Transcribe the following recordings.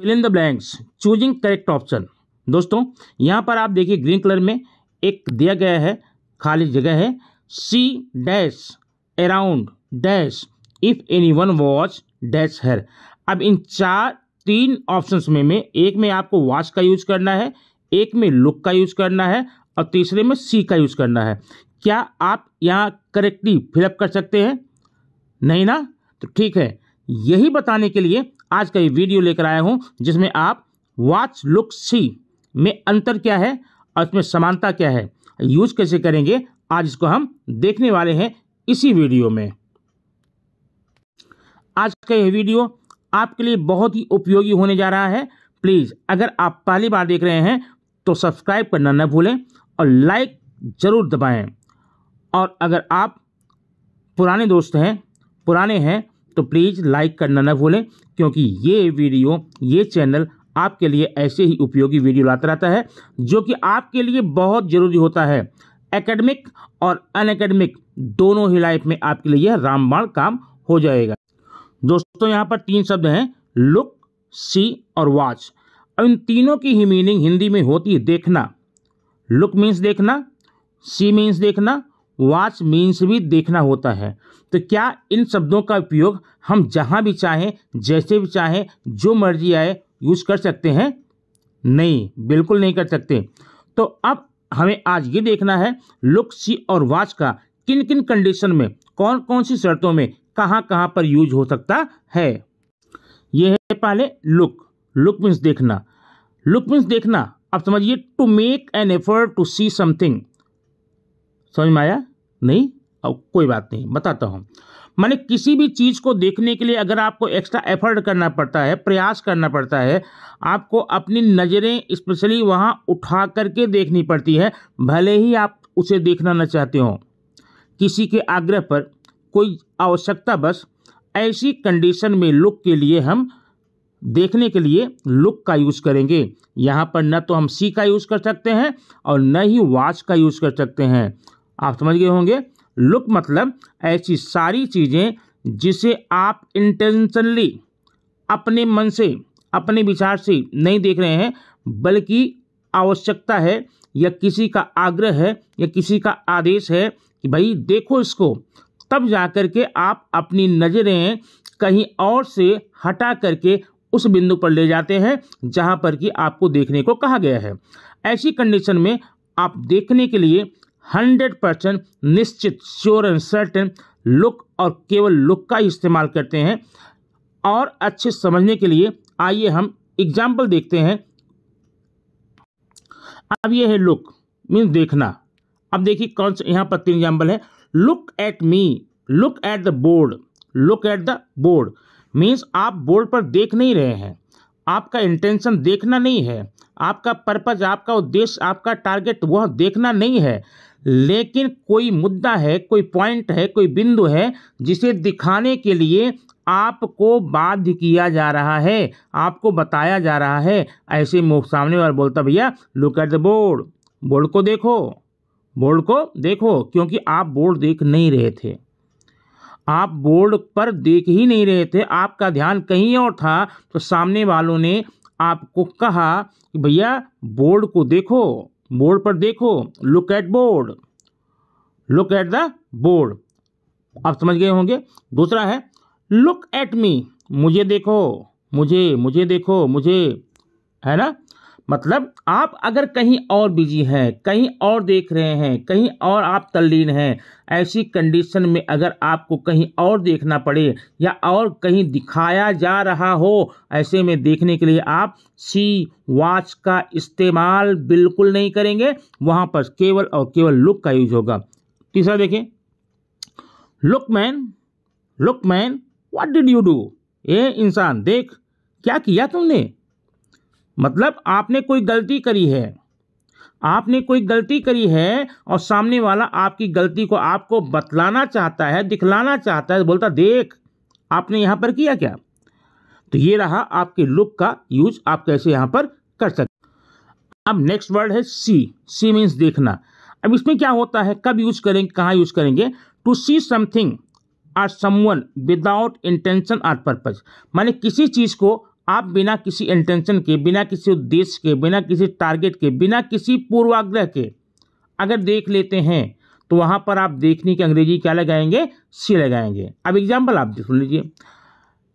fill in the blanks choosing correct option दोस्तों यहाँ पर आप देखिए ग्रीन कलर में एक दिया गया है खाली जगह है see dash around dash if anyone watch dash her अब इन चार तीन ऑप्शंस में में एक में आपको वॉच का यूज करना है एक में लुक का यूज करना है और तीसरे में सी का यूज करना है क्या आप यहाँ करेक्टली फिलअप कर सकते हैं नहीं ना तो ठीक है यही बताने के लिए आज का ये वीडियो लेकर आया हूँ जिसमें आप वाच लुक सी में अंतर क्या है और इसमें समानता क्या है यूज कैसे करेंगे आज इसको हम देखने वाले हैं इसी वीडियो में आज का यह वीडियो आपके लिए बहुत ही उपयोगी होने जा रहा है प्लीज़ अगर आप पहली बार देख रहे हैं तो सब्सक्राइब करना न भूलें और लाइक ज़रूर दबाएं और अगर आप पुराने दोस्त हैं पुराने हैं तो प्लीज़ लाइक करना ना भूलें क्योंकि ये वीडियो ये चैनल आपके लिए ऐसे ही उपयोगी वीडियो लाता रहता है जो कि आपके लिए बहुत ज़रूरी होता है एकेडमिक और अनएकेडमिक दोनों ही लाइफ में आपके लिए यह रामबाण काम हो जाएगा दोस्तों यहाँ पर तीन शब्द हैं लुक सी और वॉच अब इन तीनों की ही मीनिंग हिंदी में होती है देखना लुक मीन्स देखना सी मीन्स देखना वॉच मीन्स भी देखना होता है तो क्या इन शब्दों का उपयोग हम जहाँ भी चाहें जैसे भी चाहें जो मर्जी आए यूज़ कर सकते हैं नहीं बिल्कुल नहीं कर सकते तो अब हमें आज ये देखना है लुक सी और वॉच का किन किन कंडीशन में कौन कौन सी शर्तों में कहाँ कहाँ पर यूज हो सकता है यह है पहले लुक लुक मीन्स देखना लुक मीन्स देखना अब समझिए to make an effort to see something समझ में आया नहीं अब कोई बात नहीं बताता हूँ माने किसी भी चीज़ को देखने के लिए अगर आपको एक्स्ट्रा एफर्ट करना पड़ता है प्रयास करना पड़ता है आपको अपनी नज़रें स्पेशली वहाँ उठा करके देखनी पड़ती है भले ही आप उसे देखना ना चाहते हो किसी के आग्रह पर कोई आवश्यकता बस ऐसी कंडीशन में लुक के लिए हम देखने के लिए लुक का यूज़ करेंगे यहाँ पर न तो हम सी का यूज़ कर सकते हैं और न ही वाच का यूज़ कर सकते हैं आप समझ गए होंगे लुक मतलब ऐसी सारी चीज़ें जिसे आप इंटेंशनली अपने मन से अपने विचार से नहीं देख रहे हैं बल्कि आवश्यकता है या किसी का आग्रह है या किसी का आदेश है कि भाई देखो इसको तब जा कर के आप अपनी नज़रें कहीं और से हटा करके उस बिंदु पर ले जाते हैं जहाँ पर कि आपको देखने को कहा गया है ऐसी कंडीशन में आप देखने के लिए हंड्रेड परसेंट निश्चित श्योर एंड सर्टेन लुक और केवल लुक का ही इस्तेमाल करते हैं और अच्छे समझने के लिए आइए हम एग्जाम्पल देखते हैं अब ये है लुक मीन्स देखना अब देखिए कौन सा यहाँ पर तीन एग्जाम्पल है look at me look at the board look at the board means आप बोर्ड पर देख नहीं रहे हैं आपका इंटेंशन देखना नहीं है आपका पर्पज आपका उद्देश्य आपका टारगेट वह देखना नहीं है लेकिन कोई मुद्दा है कोई पॉइंट है कोई बिंदु है जिसे दिखाने के लिए आपको बाध्य किया जा रहा है आपको बताया जा रहा है ऐसे सामने वाला बोलता भैया look at the board board को देखो बोर्ड को देखो क्योंकि आप बोर्ड देख नहीं रहे थे आप बोर्ड पर देख ही नहीं रहे थे आपका ध्यान कहीं और था तो सामने वालों ने आपको कहा कि भैया बोर्ड को देखो बोर्ड पर देखो look at board look at the board आप समझ गए होंगे दूसरा है लुक एट मी मुझे देखो मुझे मुझे देखो मुझे है ना मतलब आप अगर कहीं और बिजी हैं कहीं और देख रहे हैं कहीं और आप तल्लीन हैं ऐसी कंडीशन में अगर आपको कहीं और देखना पड़े या और कहीं दिखाया जा रहा हो ऐसे में देखने के लिए आप सी वॉच का इस्तेमाल बिल्कुल नहीं करेंगे वहाँ पर केवल और केवल लुक का यूज होगा तीसरा देखें look man look man what did you do ए इंसान देख क्या किया तुमने मतलब आपने कोई गलती करी है आपने कोई गलती करी है और सामने वाला आपकी गलती को आपको बतलाना चाहता है दिखलाना चाहता है तो बोलता देख आपने यहाँ पर किया क्या तो ये रहा आपके लुक का यूज आप कैसे यहाँ पर कर सकते अब नेक्स्ट वर्ड है सी सी मीन्स देखना अब इसमें क्या होता है कब यूज करेंगे कहाँ यूज करेंगे to see something or someone without intention or purpose माने किसी चीज़ को आप बिना किसी इंटेंशन के बिना किसी उद्देश्य के बिना किसी टारगेट के बिना किसी पूर्वाग्रह के अगर देख लेते हैं तो वहाँ पर आप देखने की अंग्रेजी क्या लगाएंगे सी लगाएंगे अब एग्जाम्पल आप सुन लीजिए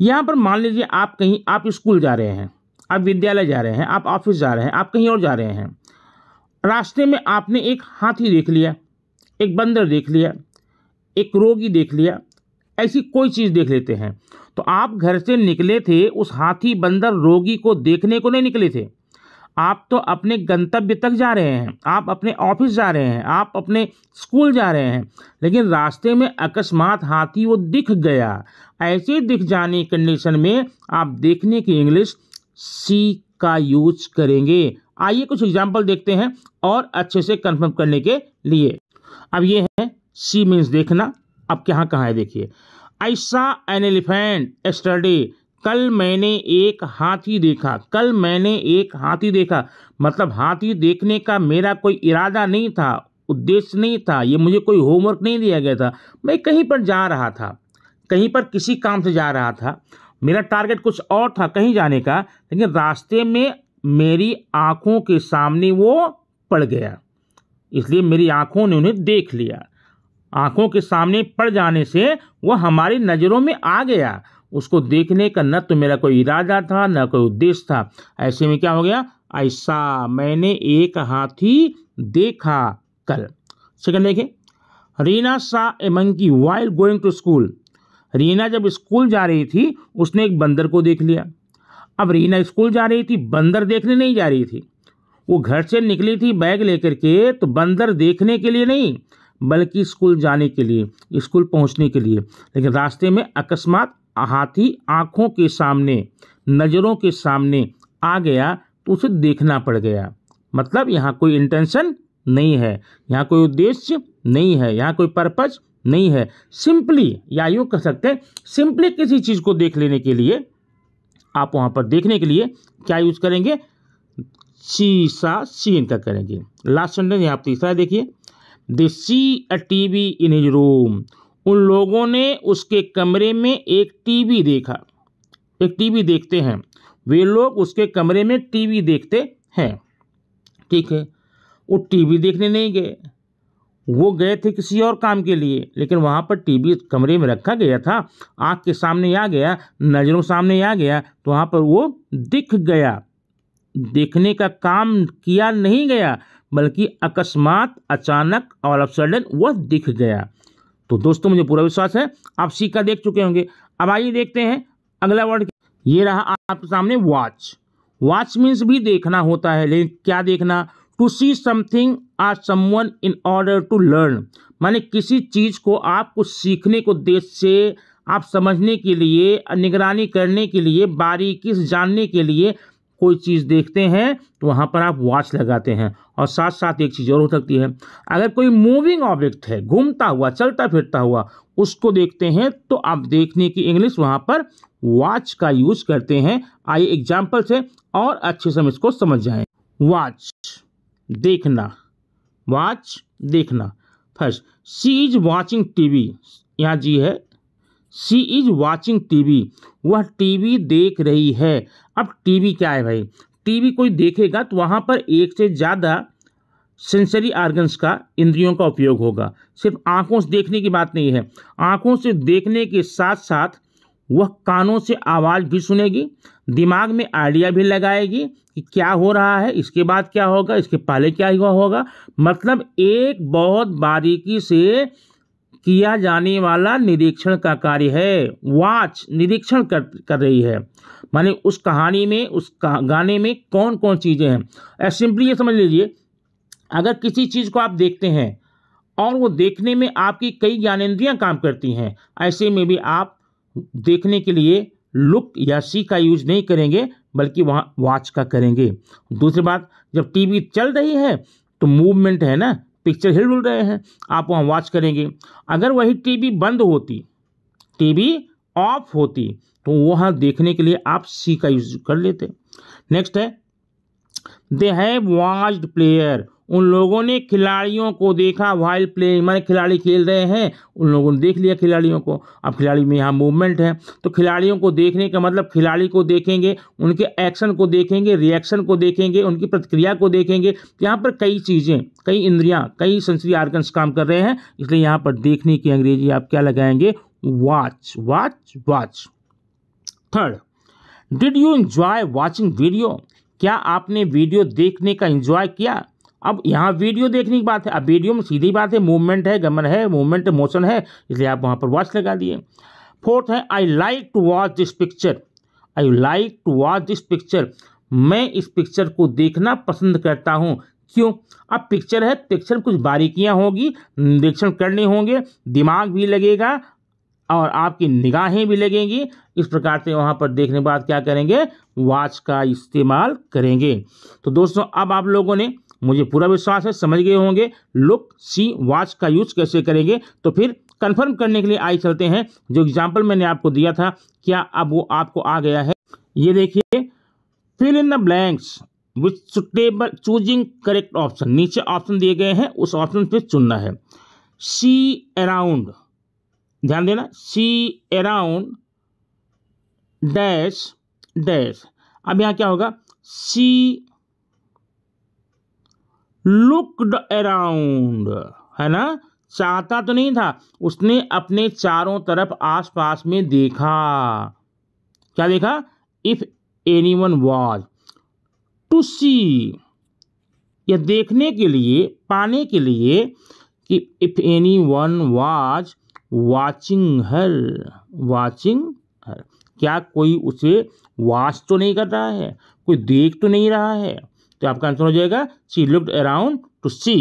यहाँ पर मान लीजिए आप कहीं आप स्कूल जा रहे हैं आप विद्यालय जा रहे हैं आप ऑफिस जा रहे हैं आप कहीं और जा रहे हैं रास्ते में आपने एक हाथी देख लिया एक बंदर देख लिया एक रोगी देख लिया ऐसी कोई चीज़ देख लेते हैं तो आप घर से निकले थे उस हाथी बंदर रोगी को देखने को नहीं निकले थे आप तो अपने गंतव्य तक जा रहे हैं आप अपने ऑफिस जा रहे हैं आप अपने स्कूल जा रहे हैं लेकिन रास्ते में अकस्मात हाथी वो दिख गया ऐसे दिख जाने कंडीशन में आप देखने की इंग्लिश सी का यूज करेंगे आइए कुछ एग्जाम्पल देखते हैं और अच्छे से कंफर्म करने के लिए अब ये है सी मीन्स देखना अब कहाँ कहाँ है देखिए ऐसा एन एलिफेंट स्टडी कल मैंने एक हाथी देखा कल मैंने एक हाथी देखा मतलब हाथी देखने का मेरा कोई इरादा नहीं था उद्देश्य नहीं था ये मुझे कोई होमवर्क नहीं दिया गया था मैं कहीं पर जा रहा था कहीं पर किसी काम से जा रहा था मेरा टारगेट कुछ और था कहीं जाने का लेकिन रास्ते में मेरी आँखों के सामने वो पड़ गया इसलिए मेरी आँखों ने उन्हें देख लिया आंखों के सामने पड़ जाने से वह हमारी नज़रों में आ गया उसको देखने का न तो मेरा कोई इरादा था न कोई उद्देश्य था ऐसे में क्या हो गया ऐसा मैंने एक हाथी देखा कल सेकंड देखें Reena saw a monkey while going to school Reena जब स्कूल जा रही थी उसने एक बंदर को देख लिया अब रीना स्कूल जा रही थी बंदर देखने नहीं जा रही थी वो घर से निकली थी बैग लेकर के तो बंदर देखने के लिए नहीं बल्कि स्कूल जाने के लिए स्कूल पहुंचने के लिए लेकिन रास्ते में अकस्मात हाथी आँखों के सामने नज़रों के सामने आ गया तो उसे देखना पड़ गया मतलब यहाँ कोई इंटेंशन नहीं है यहाँ कोई उद्देश्य नहीं है यहाँ कोई पर्पज नहीं है सिंपली या यूँ कह सकते हैं सिंपली किसी चीज़ को देख लेने के लिए आप वहाँ पर देखने के लिए क्या यूज़ करेंगे शीशा सी इनका करेंगे लास्ट सेंटेंस यहाँ आप तीसरा देखिए the see a we in his room उन लोगों ने उसके कमरे में एक टीवी देखा एक टीवी देखते हैं वे लोग उसके कमरे में टीवी देखते हैं ठीक है वो टीवी देखने नहीं गए वो गए थे किसी और काम के लिए लेकिन वहाँ पर टीवी कमरे में रखा गया था आँख के सामने आ गया नज़रों सामने आ गया तो वहाँ पर वो दिख गया देखने का काम किया नहीं गया बल्कि अकस्मात अचानक और ऑफ सडन वह दिख गया तो दोस्तों मुझे पूरा विश्वास है आप सिक्का देख चुके होंगे अब आइए देखते हैं अगला वर्ड ये रहा आपके सामने वॉच वॉच मीन्स भी देखना होता है लेकिन क्या देखना to see something or someone in order to learn माने किसी चीज़ को आपको सीखने को देश से आप समझने के लिए निगरानी करने के लिए बारीकी से जानने के लिए कोई चीज़ देखते हैं तो वहाँ पर आप वॉच लगाते हैं और साथ साथ एक चीज़ और हो सकती है अगर कोई मूविंग ऑब्जेक्ट है घूमता हुआ चलता फिरता हुआ उसको देखते हैं तो आप देखने की इंग्लिश वहाँ पर वॉच का यूज करते हैं आइए एग्जाम्पल से और अच्छे से हम इसको समझ जाए वॉच देखना वॉच देखना first she is watching TV यहाँ जी है सी इज टी टीवी वह टीवी देख रही है अब टीवी क्या है भाई टीवी कोई देखेगा तो वहाँ पर एक से ज़्यादा सेंसरी आर्गन्स का इंद्रियों का उपयोग होगा सिर्फ आँखों से देखने की बात नहीं है आँखों से देखने के साथ साथ वह कानों से आवाज़ भी सुनेगी दिमाग में आइडिया भी लगाएगी कि क्या हो रहा है इसके बाद क्या होगा इसके पहले क्या हुआ होगा मतलब एक बहुत बारीकी से किया जाने वाला निरीक्षण का कार्य है वाच निरीक्षण कर कर रही है माने उस कहानी में उस गाने में कौन कौन चीज़ें हैं सिंपली ये समझ लीजिए अगर किसी चीज़ को आप देखते हैं और वो देखने में आपकी कई ज्ञानेन्द्रियाँ काम करती हैं ऐसे में भी आप देखने के लिए लुक या सी का यूज नहीं करेंगे बल्कि वहाँ वॉच का करेंगे दूसरी बात जब टीवी चल रही है तो मूवमेंट है ना पिक्चर हिल डुल रहे हैं आप वहाँ वॉच करेंगे अगर वही टीवी बंद होती टीवी ऑफ होती तो वहाँ देखने के लिए आप सी का यूज कर लेते नेक्स्ट है दे हैव वॉच्ड प्लेयर उन लोगों ने खिलाड़ियों को देखा वाइल प्ले माने खिलाड़ी खेल रहे हैं उन लोगों ने देख लिया खिलाड़ियों को अब खिलाड़ी में यहाँ मूवमेंट है तो खिलाड़ियों को देखने का मतलब खिलाड़ी को देखेंगे उनके एक्शन को देखेंगे रिएक्शन को देखेंगे उनकी प्रतिक्रिया को देखेंगे यहाँ पर कई चीज़ें कई इंद्रियाँ कई संसदीय आर्गन्स काम कर रहे हैं इसलिए यहाँ पर देखने की अंग्रेजी आप क्या लगाएंगे watch watch watch third did you enjoy watching video क्या आपने वीडियो देखने का इंजॉय किया अब यहाँ वीडियो देखने की बात है अब वीडियो में सीधी बात है मूवमेंट है गमन है मूवमेंट मोशन है इसलिए आप वहाँ पर वॉच लगा दिए फोर्थ है I like to watch this picture I like to watch this picture मैं इस पिक्चर को देखना पसंद करता हूँ क्यों अब पिक्चर है पिक्चर में कुछ बारीकियाँ होगी निरीक्षण करने होंगे दिमाग भी लगेगा और आपकी निगाहें भी लगेंगी इस प्रकार से वहाँ पर देखने के बाद क्या करेंगे वॉच का इस्तेमाल करेंगे तो दोस्तों अब आप लोगों ने मुझे पूरा विश्वास है समझ गए होंगे लुक सी वॉच का यूज कैसे करेंगे तो फिर कंफर्म करने के लिए आई चलते हैं जो एग्जाम्पल मैंने आपको दिया था क्या अब वो आपको आ गया है ये देखिए fill in the blanks with suitable choosing correct option नीचे ऑप्शन दिए गए हैं उस ऑप्शन पर चुनना है सी अराउंड ध्यान देना सी अराउंड डैश डैश अब यहाँ क्या होगा सी लुकड अराउंड है ना चाहता तो नहीं था उसने अपने चारों तरफ आसपास में देखा क्या देखा if anyone was to see या देखने के लिए पाने के लिए कि if anyone was watching her watching her क्या कोई उसे वॉच तो नहीं कर रहा है कोई देख तो नहीं रहा है तो आपका आंसर हो जाएगा she looked around to see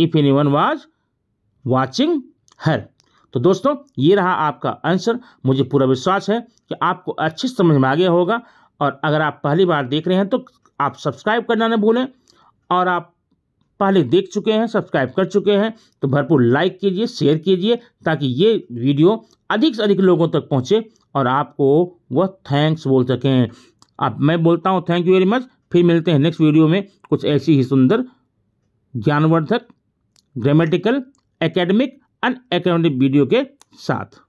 if anyone was watching her तो दोस्तों ये रहा आपका आंसर मुझे पूरा विश्वास है कि आपको अच्छे समझ में आ गया होगा और अगर आप पहली बार देख रहे हैं तो आप सब्सक्राइब करना ना भूलें और आप पहले देख चुके हैं सब्सक्राइब कर चुके हैं तो भरपूर लाइक कीजिए शेयर कीजिए ताकि ये वीडियो अधिक से अधिक लोगों तक पहुँचे और आपको वह थैंक्स बोल सकें आप मैं बोलता हूँ थैंक यू वेरी मच फिर मिलते हैं नेक्स्ट वीडियो में कुछ ऐसी ही सुंदर ज्ञानवर्धक ग्रामेटिकल एकेडमिक अनएकेडमिक वीडियो के साथ